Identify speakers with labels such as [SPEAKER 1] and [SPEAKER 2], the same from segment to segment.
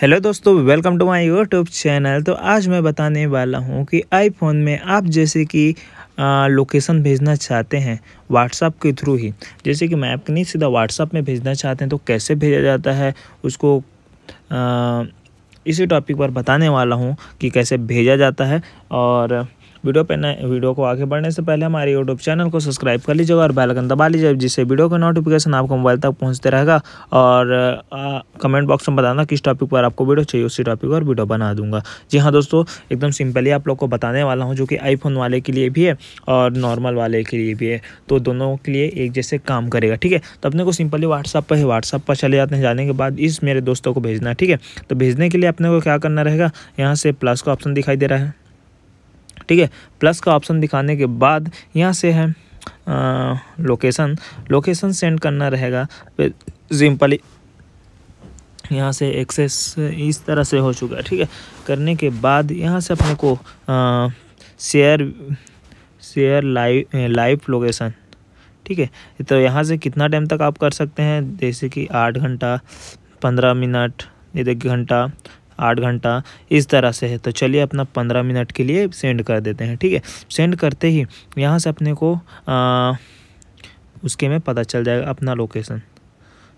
[SPEAKER 1] hello दोस्तों welcome to my YouTube channel तो आज मैं बताने वाला हूँ कि आईफोन में आप जैसे कि लोकेशन भेजना चाहते हैं व्हाट्सअप के थ्रू ही जैसे कि मैं नहीं सीधा व्हाट्सअप में भेजना चाहते हैं तो कैसे भेजा जाता है उसको आ, इसी टॉपिक पर बताने वाला हूँ कि कैसे भेजा जाता है और वीडियो पे वीडियो को आगे बढ़ने से पहले हमारे यूट्यूब चैनल को सब्सक्राइब कर लीजिएगा और बेलकन दबा लीजिए जिससे वीडियो का नोटिफिकेशन आपको मोबाइल तक पहुँचते रहेगा और कमेंट बॉक्स में बताना किस टॉपिक पर आपको वीडियो चाहिए उसी टॉपिक पर वीडियो बना दूंगा जी हाँ दोस्तों एकदम सिंपली आप लोग को बताने वाला हूँ जो कि आईफोन वाले के लिए भी है और नॉर्मल वाले के लिए भी है तो दोनों के लिए एक जैसे काम करेगा ठीक है तो अपने को सिंपली व्हाट्सअप पर ही व्हाट्सअप पर चले जाते हैं जाने के बाद इस मेरे दोस्तों को भेजना है ठीक है तो भेजने के लिए अपने को क्या करना रहेगा यहाँ से प्लस का ऑप्शन दिखाई दे रहा है ठीक है प्लस का ऑप्शन दिखाने के बाद यहाँ से है लोकेशन लोकेशन सेंड करना रहेगा सिंपली यहाँ से एक्सेस इस तरह से हो चुका है ठीक है करने के बाद यहाँ से अपने को share share live live location ठीक है तो यहाँ से कितना टाइम तक आप कर सकते हैं जैसे कि आठ घंटा पंद्रह मिनट एक घंटा आठ घंटा इस तरह से है तो चलिए अपना पंद्रह मिनट के लिए सेंड कर देते हैं ठीक है सेंड करते ही यहाँ से अपने को आ, उसके में पता चल जाएगा अपना लोकेशन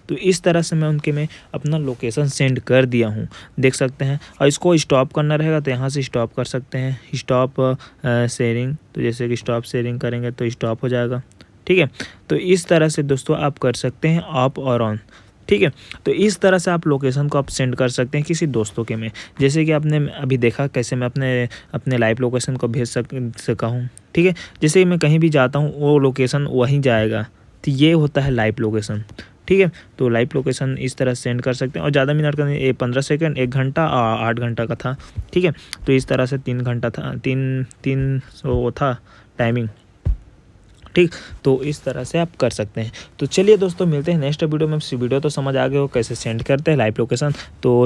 [SPEAKER 1] तो इस तरह से मैं उनके में अपना लोकेशन सेंड कर दिया हूँ देख सकते हैं और इसको स्टॉप करना रहेगा तो यहाँ से स्टॉप कर सकते हैं स्टॉप शेयरिंग तो जैसे कि स्टॉप शेयरिंग करेंगे तो स्टॉप हो जाएगा ठीक है तो इस तरह से दोस्तों आप कर सकते हैं ऑफ और ऑन ठीक है तो इस तरह से आप लोकेशन को आप सेंड कर सकते हैं किसी दोस्तों के में जैसे कि आपने अभी देखा कैसे मैं अपने अपने लाइव लोकेशन को भेज सक सका हूँ ठीक है जैसे मैं कहीं भी जाता हूँ वो लोकेशन वहीं जाएगा तो ये होता है लाइव लोकेशन ठीक है तो लाइव लोकेशन इस तरह सेंड कर सकते हैं और ज़्यादा मिनट का नहीं पंद्रह सेकेंड एक घंटा आठ घंटा का था ठीक है तो इस तरह से तीन घंटा था तीन तीन सौ वो था टाइमिंग ठीक तो इस तरह से आप कर सकते हैं तो चलिए दोस्तों मिलते हैं नेक्स्ट वीडियो में वीडियो तो समझ आ गए हो कैसे सेंड करते हैं लाइव लोकेशन तो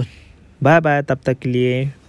[SPEAKER 1] बाय बाय तब तक के लिए